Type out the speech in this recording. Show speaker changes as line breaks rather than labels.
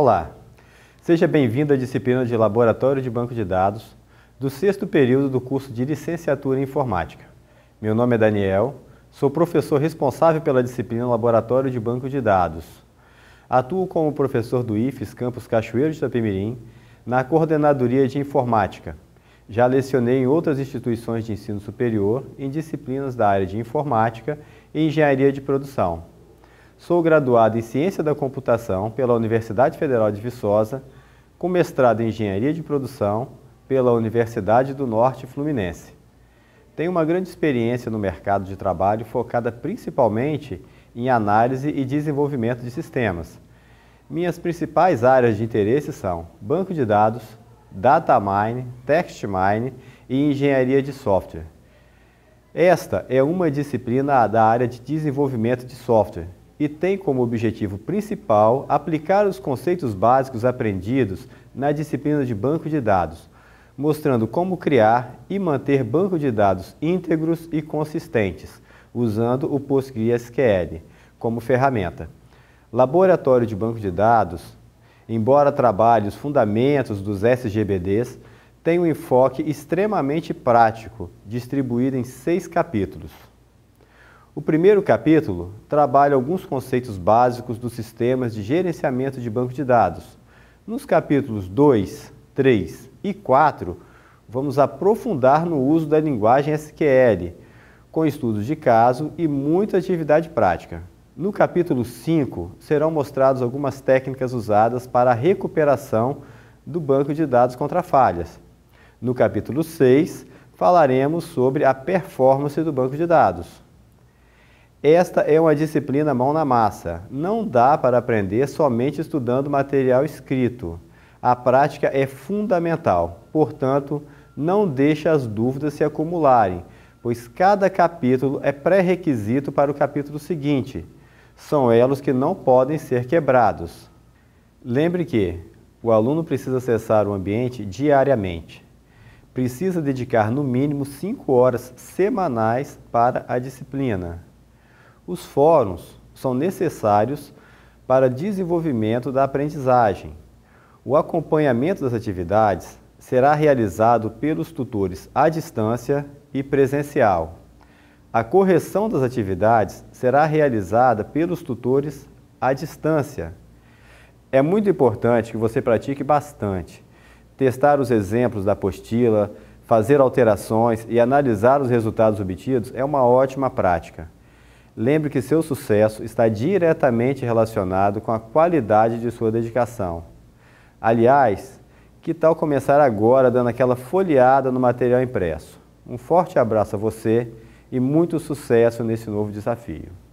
Olá, seja bem-vindo à disciplina de Laboratório de Banco de Dados do sexto período do curso de Licenciatura em Informática. Meu nome é Daniel, sou professor responsável pela disciplina Laboratório de Banco de Dados. Atuo como professor do IFES Campus Cachoeiro de Itapemirim na Coordenadoria de Informática. Já lecionei em outras instituições de ensino superior em disciplinas da área de Informática e Engenharia de Produção. Sou graduado em Ciência da Computação pela Universidade Federal de Viçosa, com mestrado em Engenharia de Produção pela Universidade do Norte Fluminense. Tenho uma grande experiência no mercado de trabalho focada principalmente em análise e desenvolvimento de sistemas. Minhas principais áreas de interesse são banco de dados, data mine, text mine e engenharia de software. Esta é uma disciplina da área de desenvolvimento de software, e tem como objetivo principal aplicar os conceitos básicos aprendidos na disciplina de banco de dados, mostrando como criar e manter banco de dados íntegros e consistentes, usando o PostgreSQL como ferramenta. Laboratório de Banco de Dados, embora trabalhe os fundamentos dos SGBDs, tem um enfoque extremamente prático, distribuído em seis capítulos. O primeiro capítulo trabalha alguns conceitos básicos dos sistemas de gerenciamento de banco de dados. Nos capítulos 2, 3 e 4, vamos aprofundar no uso da linguagem SQL, com estudos de caso e muita atividade prática. No capítulo 5, serão mostradas algumas técnicas usadas para a recuperação do banco de dados contra falhas. No capítulo 6, falaremos sobre a performance do banco de dados. Esta é uma disciplina mão na massa. Não dá para aprender somente estudando material escrito. A prática é fundamental, portanto, não deixe as dúvidas se acumularem, pois cada capítulo é pré-requisito para o capítulo seguinte. São elos que não podem ser quebrados. Lembre que o aluno precisa acessar o ambiente diariamente. Precisa dedicar no mínimo 5 horas semanais para a disciplina. Os fóruns são necessários para desenvolvimento da aprendizagem. O acompanhamento das atividades será realizado pelos tutores à distância e presencial. A correção das atividades será realizada pelos tutores à distância. É muito importante que você pratique bastante. Testar os exemplos da apostila, fazer alterações e analisar os resultados obtidos é uma ótima prática. Lembre que seu sucesso está diretamente relacionado com a qualidade de sua dedicação. Aliás, que tal começar agora dando aquela folheada no material impresso? Um forte abraço a você e muito sucesso nesse novo desafio.